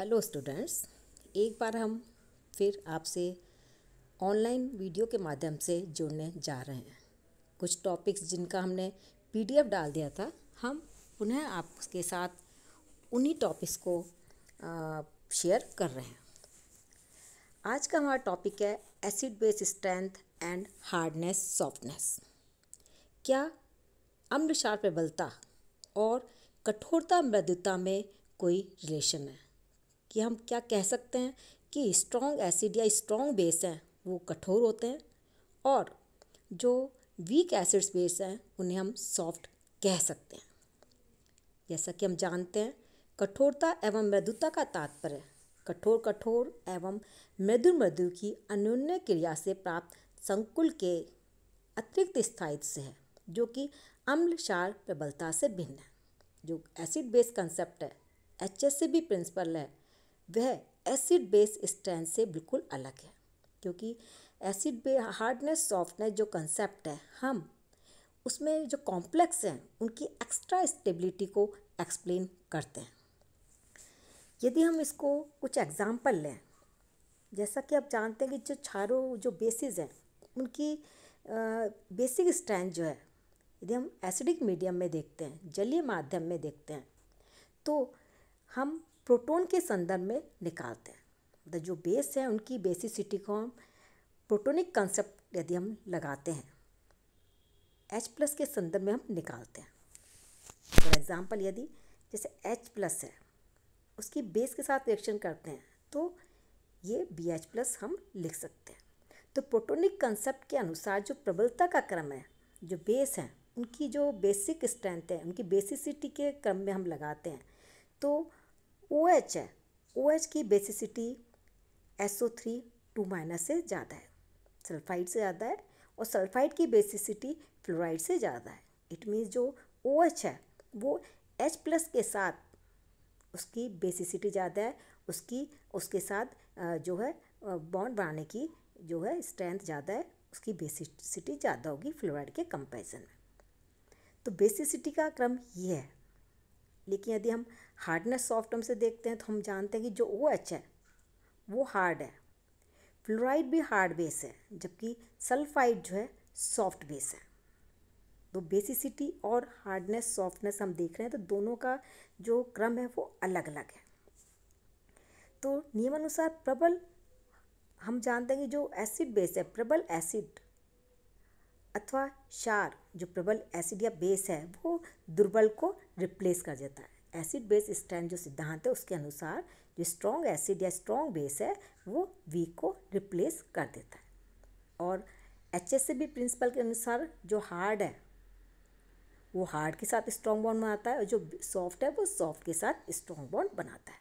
hello students एक बार हम फिर आपसे ऑनलाइन वीडियो के माध्यम से जुड़ने जा रहे हैं कुछ टॉपिक्स जिनका हमने पीडीएफ डाल दिया था हम पुनः आपके साथ उन्हीं टॉपिक्स को शेयर कर रहे हैं आज का हमारा टॉपिक है acid base strength and hardness softness क्या अम्लशार प्रबलता और कठोरता मृदुता में कोई रिलेशन है कि हम क्या कह सकते हैं कि स्ट्रॉन्ग एसिड या स्ट्रॉन्ग बेस हैं वो कठोर होते हैं और जो वीक एसिड्स बेस हैं उन्हें हम सॉफ्ट कह सकते हैं जैसा कि हम जानते हैं कठोरता एवं मृदुता का तात्पर्य कठोर कठोर एवं मृदु मृदु की अन्योन्य क्रिया से प्राप्त संकुल के अतिरिक्त स्थायित्व से है जो कि अम्ल क्षार प्रबलता से भिन्न है जो एसिड बेस कंसेप्ट है एच एस से भी प्रिंसिपल है वह एसिड बेस स्ट्रेंथ से बिल्कुल अलग है क्योंकि एसिड बे हार्डनेस सॉफ्टनेस जो कंसेप्ट है हम उसमें जो कॉम्प्लेक्स हैं उनकी एक्स्ट्रा स्टेबिलिटी को एक्सप्लेन करते हैं यदि हम इसको कुछ एग्ज़ाम्पल लें जैसा कि आप जानते हैं कि जो चारों जो बेसिस हैं उनकी बेसिक स्ट्रेंथ जो है यदि हम एसिडिक मीडियम में देखते हैं जलीय माध्यम में देखते हैं तो हम प्रोटोन के संदर्भ में निकालते हैं द मतलब जो बेस है उनकी बेसिसिटी को हम प्रोटोनिक कंसेप्ट यदि हम लगाते हैं एच प्लस के संदर्भ में हम निकालते हैं फॉर तो एग्ज़ाम्पल यदि जैसे एच प्लस है उसकी बेस के साथ रिएक्शन करते हैं तो ये बी एच प्लस हम लिख सकते हैं तो प्रोटोनिक कंसेप्ट के अनुसार जो प्रबलता का क्रम है जो बेस है उनकी जो बेसिक स्ट्रेंथ है उनकी बेसिसिटी के क्रम में हम लगाते हैं तो ओ एच है ओ एच की basicity S O three two minus से ज़्यादा है सल्फाइड से ज़्यादा है और सल्फाइड की बेसिसिटी फ्लोराइड से ज़्यादा है इट मीन्स जो ओ एच है वो एच प्लस के साथ उसकी बेसिसिटी ज़्यादा है उसकी उसके साथ जो है बॉन्ड बनाने की जो है स्ट्रेंथ ज़्यादा है उसकी बेसिसिटी ज़्यादा होगी फ्लोराइड के कंपेरिजन में तो बेसिसिटी का क्रम ये है लेकिन यदि हम हार्डनेस सॉफ्ट हम से देखते हैं तो हम जानते हैं कि जो ओ एच है वो हार्ड है फ्लोराइड भी हार्ड बेस है जबकि सल्फाइड जो है सॉफ्ट बेस है तो बेसिसिटी और हार्डनेस सॉफ्टनेस हम देख रहे हैं तो दोनों का जो क्रम है वो अलग अलग है तो नियमानुसार प्रबल हम जानते हैं कि जो एसिड बेस है प्रबल एसिड अथवा शार जो प्रबल एसिड या बेस है वो दुर्बल को रिप्लेस कर देता है एसिड बेस स्ट्रेंथ जो सिद्धांत है उसके अनुसार जो स्ट्रॉन्ग एसिड या स्ट्रॉन्ग बेस है वो वीक को रिप्लेस कर देता है और एच एस बी प्रिंसिपल के अनुसार जो हार्ड है वो हार्ड के साथ स्ट्रॉन्ग बॉन्ड बनाता है और जो सॉफ्ट है वो सॉफ्ट के साथ स्ट्रॉन्ग बॉन्ड बनाता है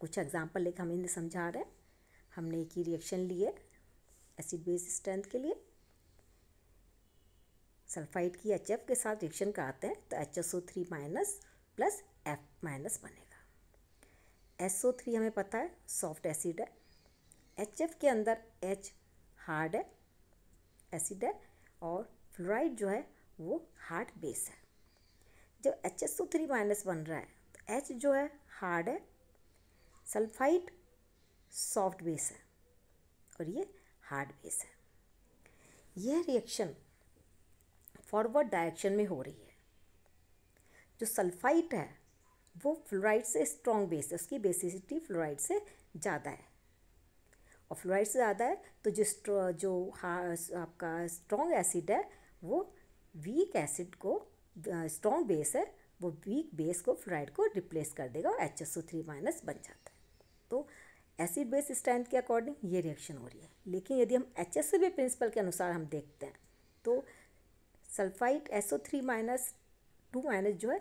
कुछ एग्जाम्पल लेकर हम इन्हें समझा रहे हैं हमने एक ही रिएक्शन लिए एसिड बेस स्ट्रेंथ के लिए सल्फाइड की एच के साथ रिएक्शन कराते हैं तो H S O three minus plus F minus बनेगा एस ओ थ्री हमें पता है सॉफ्ट एसिड है एच एफ के अंदर एच हार्ड है एसिड है और फ्लोराइड जो है वो हार्ड बेस है जब H S O three minus बन रहा है तो एच जो है हार्ड है सल्फाइड सॉफ्ट बेस है और ये हार्ड बेस है यह रिएक्शन फॉरवर्ड डायरेक्शन में हो रही है जो सल्फाइट है वो फ्लोराइड से स्ट्रॉन्ग बेस है उसकी बेसिसिटी फ्लोराइड से ज़्यादा है और फ्लोराइड से ज़्यादा है तो जो जो हाँ आपका स्ट्रॉन्ग एसिड है वो वीक एसिड को स्ट्रॉन्ग बेस है वो वीक बेस को फ्लोराइड को रिप्लेस कर देगा और H S O three minus बन जाता है तो एसिड बेस स्ट्रेंथ के अकॉर्डिंग ये रिएक्शन हो रही है लेकिन यदि हम एच एस बी प्रिंसिपल के अनुसार हम देखते हैं तो sulphite S O three minus two minus जो है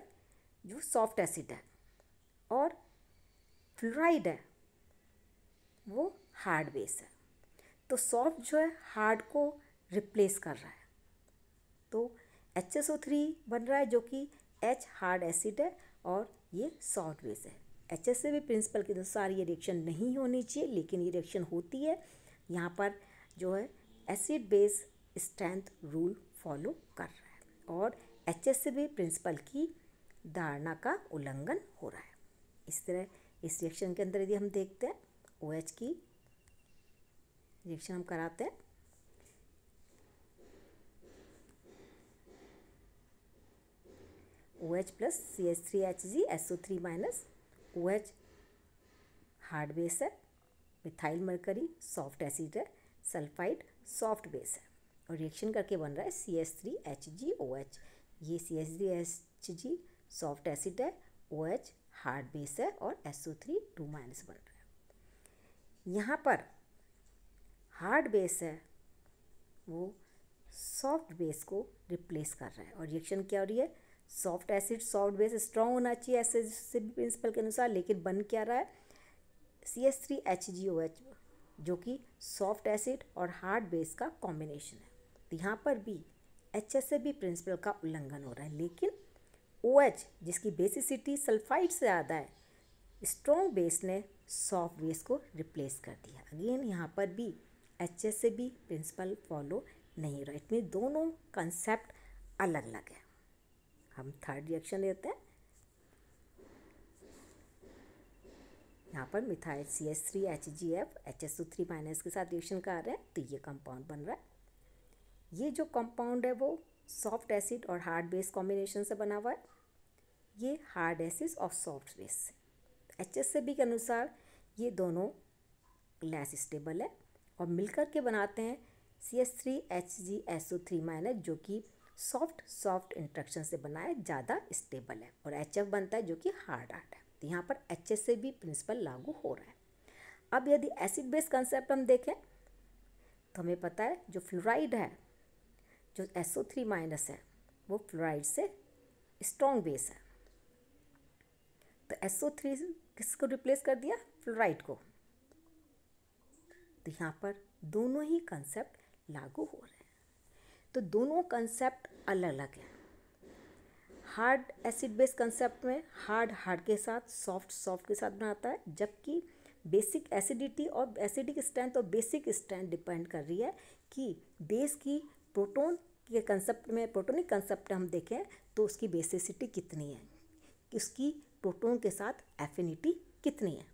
जो सॉफ्ट एसिड है और फ्लोराइड है वो हार्ड बेस है तो सॉफ्ट जो है हार्ड को रिप्लेस कर रहा है तो एच एस ओ थ्री बन रहा है जो कि एच हार्ड एसिड है और ये सॉफ्ट बेस है एच एस ए भी प्रिंसिपल के अनुसार ये रिएक्शन नहीं होनी चाहिए लेकिन ये रिएक्शन होती है यहाँ पर जो है acid base strength rule follow कर रहा है और एच एस बी प्रिंसिपल की धारणा का उल्लंघन हो रहा है इस तरह इस रिएक्शन के अंदर यदि हम देखते हैं ओ OH की रिएक्शन हम कराते हैं O H plus C H three H G S O three minus O H hard base है मिथाइल मरकरी सॉफ्ट एसिड है सल्फाइड सॉफ्ट बेस है और रिएक्शन करके बन रहा है C S three H G O H ये C S D H G soft acid है ओ एच हार्ड बेस है और S O three two minus बन रहा है यहाँ पर हार्ड बेस है वो सॉफ्ट बेस को रिप्लेस कर रहा है और रिएक्शन क्या हो रही है soft acid soft base strong होना चाहिए ऐसे से भी प्रिंसिपल के अनुसार लेकिन बन क्या रहा है C S three H G O H जो कि सॉफ्ट एसिड और हार्ड बेस का कॉम्बिनेशन है तो यहाँ पर भी H S A B principle का उल्लंघन हो रहा है लेकिन ओ एच जिसकी बेसिसिटी सल्फाइड से ज़्यादा है स्ट्रॉन्ग बेस ने सॉफ्ट बेस को रिप्लेस कर दिया अगेन यहाँ पर भी H S A B principle follow नहीं हो रहा इतने दोनों कंसेप्ट अलग अलग है हम थर्ड रिएक्शन लेते हैं यहाँ पर methyl C S three H G F H S O three minus के साथ रिएक्शन कर रहे हैं तो ये कंपाउंड बन रहा है ये जो कंपाउंड है वो सॉफ्ट एसिड और हार्ड बेस कॉम्बिनेशन से बना हुआ है ये हार्ड एसिड और soft base H S B के अनुसार ये दोनों लेस स्टेबल है और मिलकर के बनाते हैं C S three H G S O three minus जो कि सॉफ्ट सॉफ्ट इंट्रक्शन से बना है ज़्यादा स्टेबल है और एच एफ बनता है जो कि हार्ड हार्ड है तो यहाँ पर H S A B principle लागू हो रहा है अब यदि एसिड बेस कंसेप्ट हम देखें तो हमें पता है जो फ्लोराइड है जो एस ओ थ्री माइनस है वो फ्लोराइड से स्ट्रॉन्ग बेस है तो एस ओ थ्री किसको रिप्लेस कर दिया फ्लोराइड को तो यहाँ पर दोनों ही कंसेप्ट लागू हो रहे हैं तो दोनों कंसेप्ट अलग अलग हैं हार्ड एसिड बेस कंसेप्ट में हार्ड हार्ड के साथ सॉफ्ट सॉफ्ट के साथ बनाता है जबकि बेसिक एसिडिटी और एसिडिक स्ट्रेंथ और बेसिक स्ट्रेंथ डिपेंड कर रही है कि बेस की प्रोटॉन के कंसेप्ट में प्रोटोनिक कंसेप्ट हम देखें तो उसकी बेसिसिटी कितनी है उसकी प्रोटोन के साथ एफिनिटी कितनी है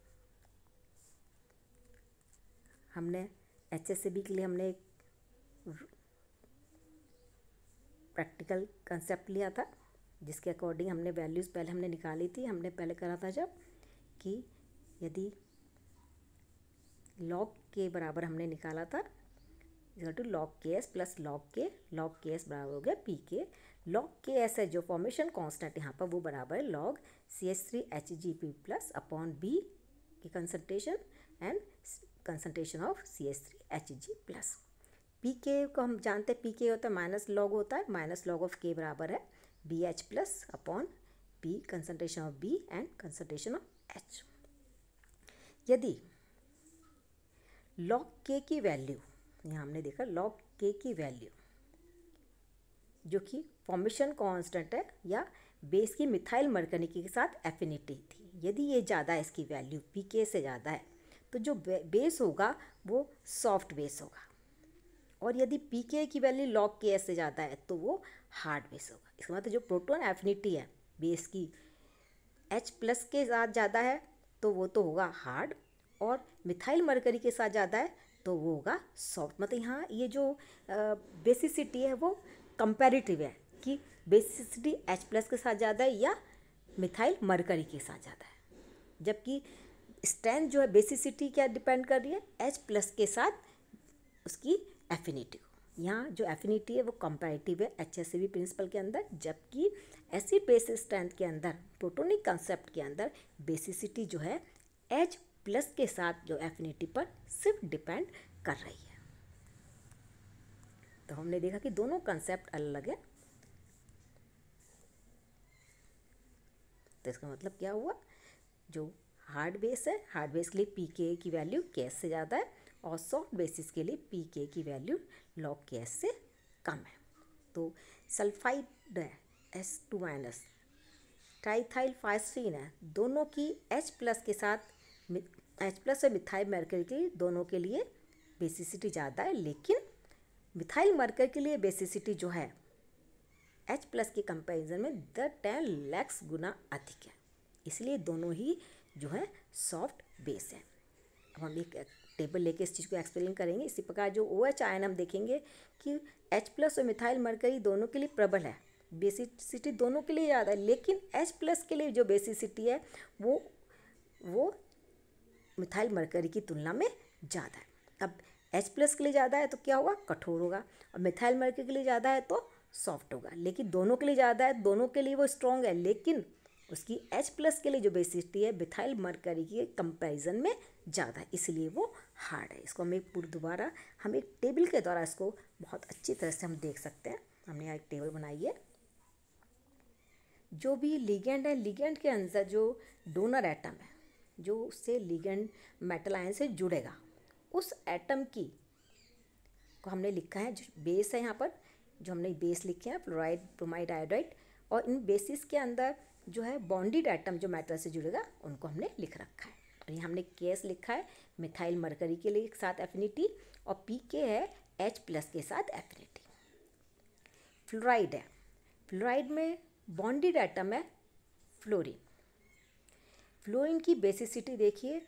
हमने एच एस बी के लिए हमने एक प्रैक्टिकल कंसेप्ट लिया था जिसके अकॉर्डिंग हमने वैल्यूज़ पहले हमने निकाली थी हमने पहले करा था जब कि यदि लॉग के बराबर हमने निकाला था equal to log K S plus log K log K S बराबर हो गया पी के लॉग के एस है जो फॉर्मेशन कॉन्स्टेंट यहाँ पर वो बराबर है log C S three H G P plus upon B की concentration and concentration of C S three H G plus P के को हम जानते हैं पी के होता है माइनस लॉग होता है माइनस लॉग ऑफ के बराबर है B H plus upon B concentration of B and concentration of H यदि लॉग के की वैल्यू यहाँ हमने देखा लॉग के की वैल्यू जो कि फॉर्मेशन कांस्टेंट है या बेस की मिथाइल मर्कनिकी के साथ एफिनिटी थी यदि ये ज़्यादा इसकी वैल्यू पी के से ज़्यादा है तो जो बेस होगा वो सॉफ्ट बेस होगा और यदि पी के की वैल्यू लॉग के से ज़्यादा है तो वो हार्ड बेस होगा इसका मतलब जो प्रोटोन एफिनिटी है बेस की एच प्लस के साथ ज़्यादा है तो वो तो होगा हार्ड और मिथाइल मरकरी के साथ ज़्यादा है तो वो होगा सॉफ्ट मतलब यहाँ ये जो बेसिसिटी है वो कंपेरेटिव है कि बेसिसिटी एच प्लस के साथ ज़्यादा है या मिथाइल मरकरी के साथ ज़्यादा है जबकि स्ट्रेंथ जो है बेसिसिटी क्या डिपेंड कर रही है एच प्लस के साथ उसकी एफिनिटी यहाँ जो एफिनिटी है वो कंपेरेटिव है एच एस सी प्रिंसिपल के अंदर जबकि ऐसी बेस स्ट्रेंथ के अंदर प्रोटोनिक कंसेप्ट के अंदर बेसिसिटी जो है एच प्लस के साथ जो एफिनिटी पर सिर्फ डिपेंड कर रही है तो हमने देखा कि दोनों कंसेप्ट अलग है तो इसका मतलब क्या हुआ जो हार्ड बेस है हार्ड बेस के लिए पी के की वैल्यू कैश से ज़्यादा है और सॉफ्ट बेसिस के लिए पी के की वैल्यू लॉग कैश से कम है तो सल्फाइड है S two minus triethyl phosphine है दोनों की एच प्लस के साथ एच प्लस और मिथाइल मर्कर के दोनों के लिए बेसिसिटी ज़्यादा है लेकिन मिथाइल मरकर के लिए बेसिसिटी जो है एच प्लस के कंपेरिजन में द टेन लैक्स गुना अधिक है इसलिए दोनों ही जो है सॉफ्ट बेस है अब हम एक टेबल लेके इस चीज़ को एक्सप्लेन करेंगे इसी प्रकार जो ओ एच आयन हम देखेंगे कि एच प्लस और मिथाइल मरकरी दोनों के लिए प्रबल है बेसिसिटी दोनों के लिए ज़्यादा है लेकिन एच प्लस के लिए जो बेसिसिटी है वो वो मिथाइल मरकरी की तुलना में ज़्यादा है अब एच प्लस के लिए ज़्यादा है तो क्या होगा कठोर होगा और मिथाइल मरकरी के लिए ज़्यादा है तो सॉफ्ट होगा लेकिन दोनों के लिए ज़्यादा है दोनों के लिए वो स्ट्रॉन्ग है लेकिन उसकी एच प्लस के लिए जो बेसिसिटी है मिथाइल मरकरी के कंपेरिजन में ज़्यादा है इसलिए वो हार्ड है इसको हम एक पूरी दोबारा हम एक टेबल के द्वारा इसको बहुत अच्छी तरह से हम देख सकते हैं हमने यहाँ एक टेबल बनाई है जो भी लिगेंड है लिगेंड के अंदर जो डोनर एटम है जो उससे लिगेंड मेटल आयन से जुड़ेगा उस एटम की को हमने लिखा है जो बेस है यहाँ पर जो हमने बेस लिखे हैं फ्लोराइड ब्रोमाइड आयोडाइड और इन बेसिस के अंदर जो है बॉन्डेड आइटम जो मेटल से जुड़ेगा उनको हमने लिख रखा है और ये हमने के एस लिखा है मिथाइल मरकरी के लिए साथ एफिनिटी और पी के है एच प्लस के साथ एफिनिटी फ्लोराइड है फ्लोराइड में बॉन्डेड आइटम है फ्लोरिन फ्लोइन की बेसिसिटी देखिए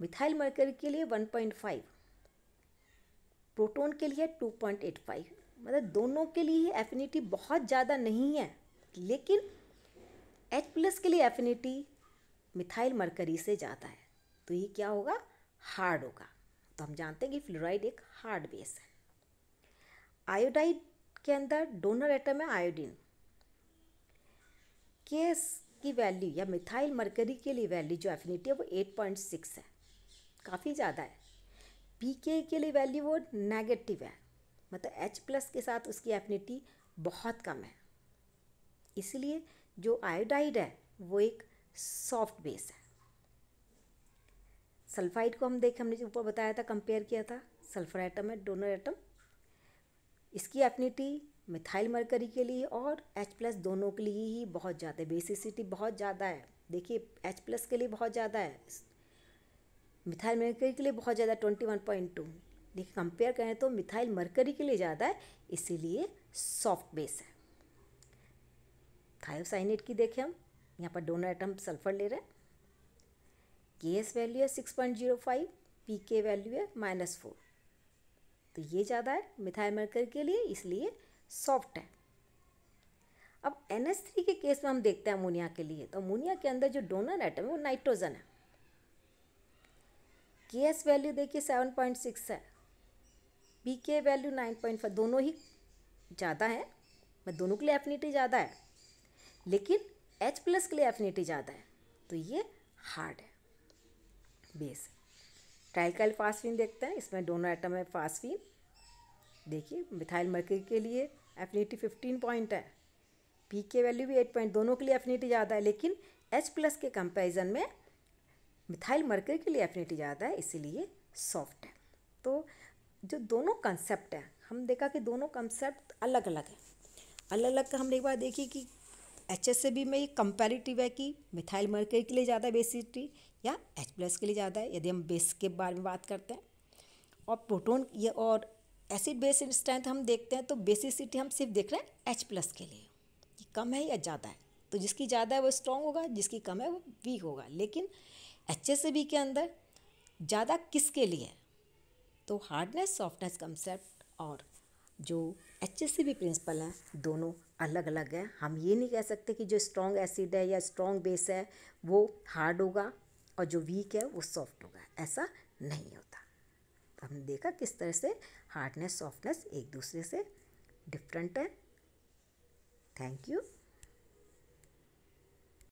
मिथाइल मर्कर के लिए 1.5 प्रोटॉन के लिए 2.85 मतलब दोनों के लिए एफिनिटी बहुत ज़्यादा नहीं है लेकिन एच प्लस के लिए एफिनिटी मिथाइल मरकरी से ज़्यादा है तो ये क्या होगा हार्ड होगा तो हम जानते हैं कि फ्लोराइड एक हार्ड बेस है आयोडाइड के अंदर डोनर एटम है आयोडीन के की वैल्यू या मिथाइल मरकरी के लिए वैल्यू जो एफिनिटी है वो एट पॉइंट सिक्स है काफ़ी ज़्यादा है पी के के लिए वैल्यू वो नेगेटिव है मतलब एच प्लस के साथ उसकी एफिनिटी बहुत कम है इसलिए जो आयोडाइड है वो एक सॉफ्ट बेस है सल्फाइड को हम देख हमने जो ऊपर बताया था कंपेयर किया था सल्फर एटम है डोनर एटम इसकी एफिनिटी मिथाइल मरकरी के लिए और एच प्लस दोनों के लिए ही बहुत ज़्यादा है बेसिसिटी बहुत ज़्यादा है देखिए एच प्लस के लिए बहुत ज़्यादा है मिथाइल मरकरी के लिए बहुत ज़्यादा ट्वेंटी वन पॉइंट टू देखिए कंपेयर करें तो मिथाइल मरकरी के लिए ज़्यादा है इसीलिए सॉफ्ट बेस है थायोसाइनेट की देखें हम यहाँ पर दोनों आइटम सल्फर ले रहे हैं के एस वैल्यू है six point zero five P K value है माइनस फोर तो ये ज़्यादा है मिथाइल मरकरी के लिए इसलिए सॉफ्ट है अब एन एस थ्री के केस में हम देखते हैं अमोनिया के लिए तो अमोनिया के अंदर जो डोनर आइटम है वो नाइट्रोजन है के एस वैल्यू देखिए सेवन पॉइंट सिक्स है B K value nine point five दोनों ही ज़्यादा है मैं दोनों के लिए एफिनिटी ज़्यादा है लेकिन एच प्लस के लिए एफिनिटी ज़्यादा है तो ये हार्ड है बेस ट्राइकाइल फास्फिन देखते हैं इसमें दोनों आइटम है फास्फिन देखिए मिथाइल मर्क के लिए एफिनिटी फिफ्टीन पॉइंट है पी के वैल्यू भी एट पॉइंट दोनों के लिए एफिनिटी ज़्यादा है लेकिन एच प्लस के कंपैरिजन में मिथाइल मर्कर के लिए एफिनिटी ज़्यादा है इसीलिए सॉफ्ट है तो जो दोनों कंसेप्ट हैं हम देखा कि दोनों कंसेप्ट अलग अलग हैं अलग अलग का हमने एक बार देखी कि एच एस सी बी में ये है कि मिथाइल मर्कर के लिए ज़्यादा बेसिटी या एच प्लस के लिए ज़्यादा है यदि हम बेस के बारे में बात करते हैं और प्रोटोन ये और एसिड बेस स्ट्रेंथ हम देखते हैं तो बेसिसिटी हम सिर्फ देख रहे हैं एच प्लस के लिए कि कम है या ज़्यादा है तो जिसकी ज़्यादा है वो स्ट्रॉन्ग होगा जिसकी कम है वो वीक होगा लेकिन एच एस बी के अंदर ज़्यादा किसके लिए है तो हार्डनेस सॉफ्टनेस कंसेप्ट और जो एच एस बी प्रिंसिपल हैं दोनों अलग अलग हैं हम ये नहीं कह सकते कि जो स्ट्रॉन्ग एसिड है या स्ट्रॉन्ग बेस है वो हार्ड होगा और जो वीक है वो सॉफ्ट होगा ऐसा नहीं होता हमने देखा किस तरह से हार्डनेस सॉफ्टनेस एक दूसरे से डिफरेंट है थैंक यू